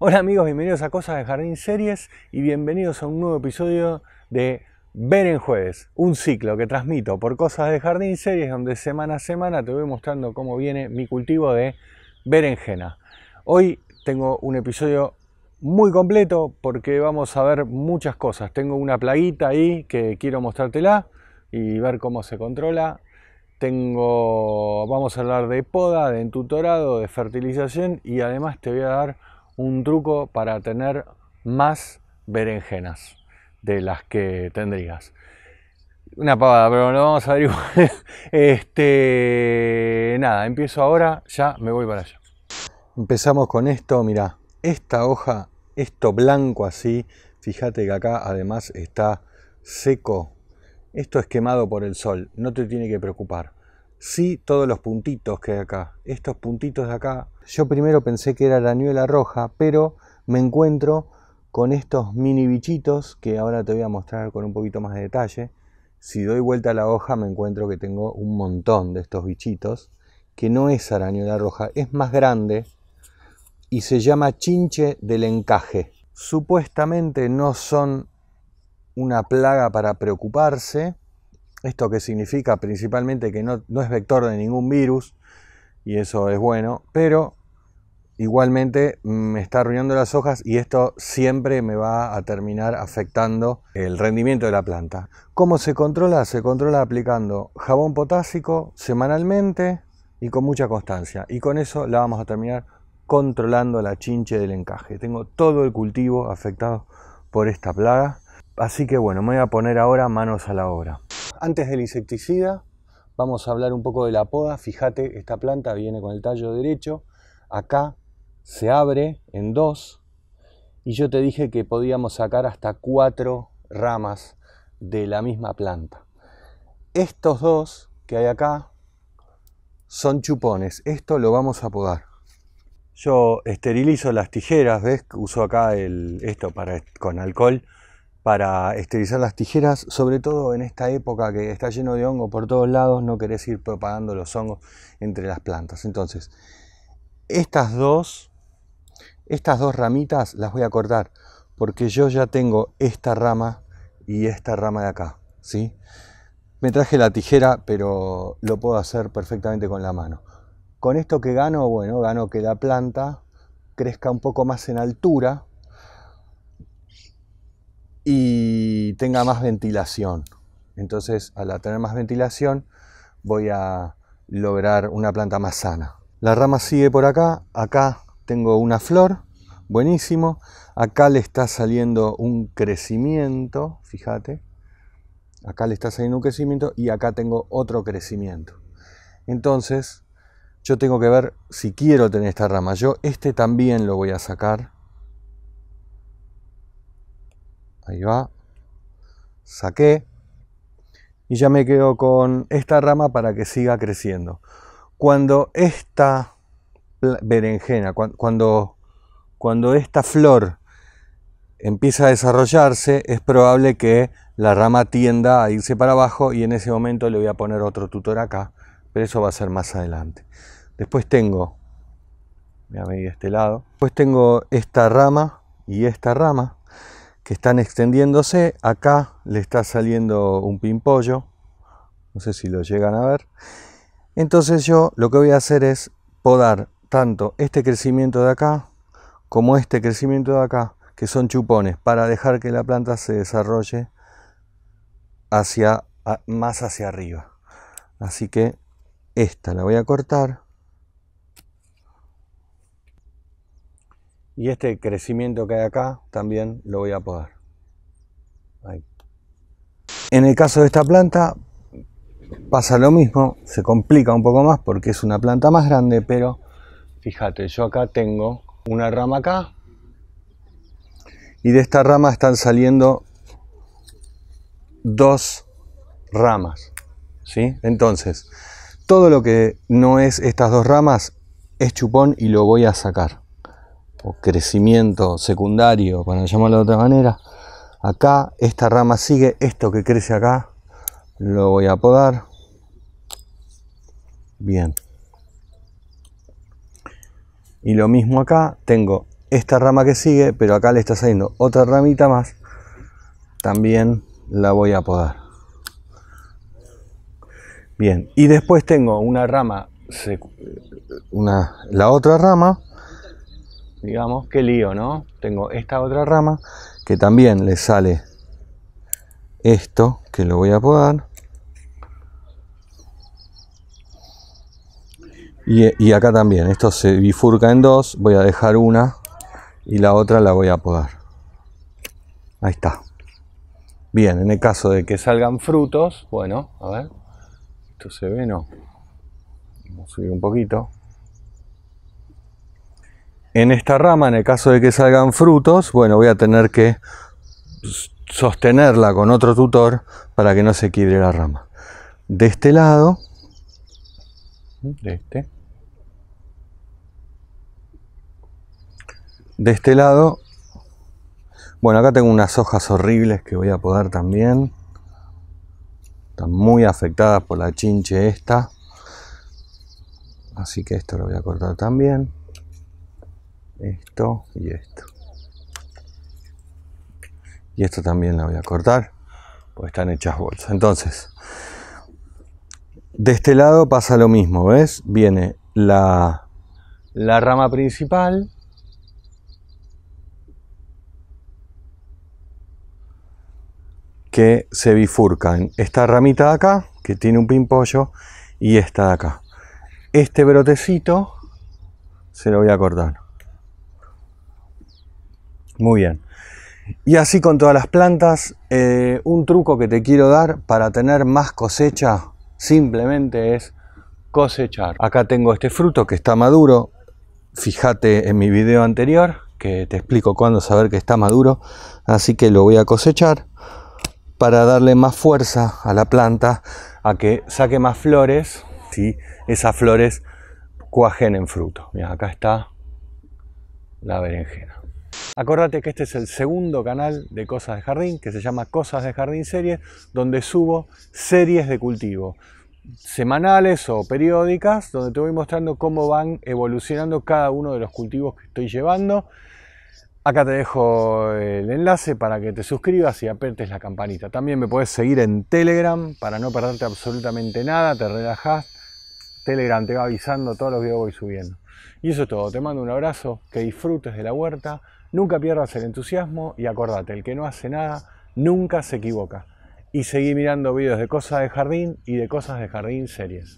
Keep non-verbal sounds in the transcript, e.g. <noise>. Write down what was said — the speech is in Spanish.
Hola amigos, bienvenidos a Cosas de Jardín Series y bienvenidos a un nuevo episodio de Ver en Jueves, un ciclo que transmito por Cosas de Jardín Series donde semana a semana te voy mostrando cómo viene mi cultivo de berenjena. Hoy tengo un episodio muy completo porque vamos a ver muchas cosas. Tengo una plaguita ahí que quiero mostrártela y ver cómo se controla. Tengo, vamos a hablar de poda, de entutorado, de fertilización y además te voy a dar un truco para tener más berenjenas de las que tendrías. Una pavada, pero lo vamos a averiguar. <laughs> este, nada, empiezo ahora, ya me voy para allá. Empezamos con esto, mira, esta hoja, esto blanco así, fíjate que acá además está seco. Esto es quemado por el sol, no te tiene que preocupar sí todos los puntitos que hay acá. Estos puntitos de acá, yo primero pensé que era arañuela roja, pero me encuentro con estos mini bichitos que ahora te voy a mostrar con un poquito más de detalle. Si doy vuelta a la hoja me encuentro que tengo un montón de estos bichitos, que no es arañuela roja, es más grande y se llama chinche del encaje. Supuestamente no son una plaga para preocuparse, esto que significa principalmente que no, es vector de ningún virus, y eso es bueno, pero igualmente mm, me está arruinando las hojas y esto siempre me va a terminar afectando el rendimiento de la planta. ¿Cómo se controla? Se controla aplicando jabón potásico semanalmente y con mucha constancia. Y con eso la vamos a terminar controlando la chinche del encaje. Tengo todo el cultivo afectado por esta plaga. Así que bueno, me voy a poner ahora manos a la obra. Antes del insecticida, vamos a hablar un poco de la poda. Fíjate, esta planta viene con el tallo derecho. Acá se abre en dos. Y yo te dije que podíamos sacar hasta cuatro ramas de la misma planta. Estos dos que hay acá son chupones. Esto lo vamos a podar. Yo esterilizo las tijeras, ¿ves? Uso acá esto para, con alcohol para esterilizar las tijeras, sobre todo en esta época que está lleno de hongo por todos lados, no querés ir propagando los hongos entre las plantas. Entonces, estas dos, estas dos ramitas las voy a cortar, porque yo ya tengo esta rama y esta rama de acá, ¿sí? Me traje la tijera, pero lo puedo hacer perfectamente con la mano. Con esto que gano, bueno, gano que la planta crezca un poco más en altura, y tenga más ventilación. Entonces, al tener más ventilación, voy a lograr una planta más sana. La rama sigue por acá, acá tengo una flor, buenísimo, acá le está saliendo un crecimiento, fíjate, acá le está saliendo un crecimiento y acá tengo otro crecimiento. Entonces, yo tengo que ver si quiero tener esta rama. Yo este también lo voy a sacar Ahí va. Saqué. Y ya me quedo con esta rama para que siga creciendo. Cuando esta berenjena, cuando, cuando esta flor empieza a desarrollarse, es probable que la rama tienda a irse para abajo y en ese momento le voy a poner otro tutor acá, pero eso va a ser más adelante. Después tengo, voy a medir este lado, después tengo esta rama y esta rama, que están extendiéndose. Acá le está saliendo un pimpollo. No sé si lo llegan a ver. Entonces yo lo que voy a hacer es podar tanto este crecimiento de acá como este crecimiento de acá, que son chupones, para dejar que la planta se desarrolle hacia, más hacia arriba. Así que esta la voy a cortar Y este crecimiento que hay acá también lo voy a podar. En el caso de esta planta pasa lo mismo, se complica un poco más porque es una planta más grande, pero fíjate, yo acá tengo una rama acá y de esta rama están saliendo dos ramas, ¿sí? Entonces, todo lo que no es estas dos ramas es chupón y lo voy a sacar o crecimiento secundario, para llamarlo de otra manera. Acá esta rama sigue, esto que crece acá lo voy a podar. Bien. Y lo mismo acá, tengo esta rama que sigue, pero acá le está saliendo otra ramita más. También la voy a podar. Bien, y después tengo una rama, una, la otra rama digamos, que lío, ¿no? Tengo esta otra rama que también le sale esto, que lo voy a podar. Y, y acá también, esto se bifurca en dos, voy a dejar una y la otra la voy a podar. Ahí está. Bien, en el caso de que salgan frutos, bueno, a ver, esto se ve, ¿no? Vamos a subir un poquito en esta rama, en el caso de que salgan frutos, bueno, voy a tener que sostenerla con otro tutor para que no se quiebre la rama. De este lado, de este, de este lado, bueno, acá tengo unas hojas horribles que voy a podar también. Están muy afectadas por la chinche esta. Así que esto lo voy a cortar también esto y esto. Y esto también la voy a cortar, pues están hechas bolsas. Entonces, de este lado pasa lo mismo, ¿ves? Viene la, la rama principal. que se bifurca en esta ramita de acá que tiene un pimpollo y esta de acá este brotecito se lo voy a cortar muy bien. Y así con todas las plantas, eh, un truco que te quiero dar para tener más cosecha simplemente es cosechar. Acá tengo este fruto que está maduro. Fíjate en mi video anterior que te explico cuándo saber que está maduro. Así que lo voy a cosechar para darle más fuerza a la planta, a que saque más flores. y esas flores cuajen en fruto. Mira, acá está la berenjena. Acordate que este es el segundo canal de Cosas de Jardín, que se llama Cosas de Jardín Series, donde subo series de cultivo semanales o periódicas, donde te voy mostrando cómo van evolucionando cada uno de los cultivos que estoy llevando. Acá te dejo el enlace para que te suscribas y apertes la campanita. También me puedes seguir en Telegram para no perderte absolutamente nada, te relajas, Telegram te va avisando todos los videos que voy subiendo. Y eso es todo, te mando un abrazo, que disfrutes de la huerta, Nunca pierdas el entusiasmo y acordate, el que no hace nada nunca se equivoca. Y seguí mirando videos de cosas de jardín y de cosas de jardín series.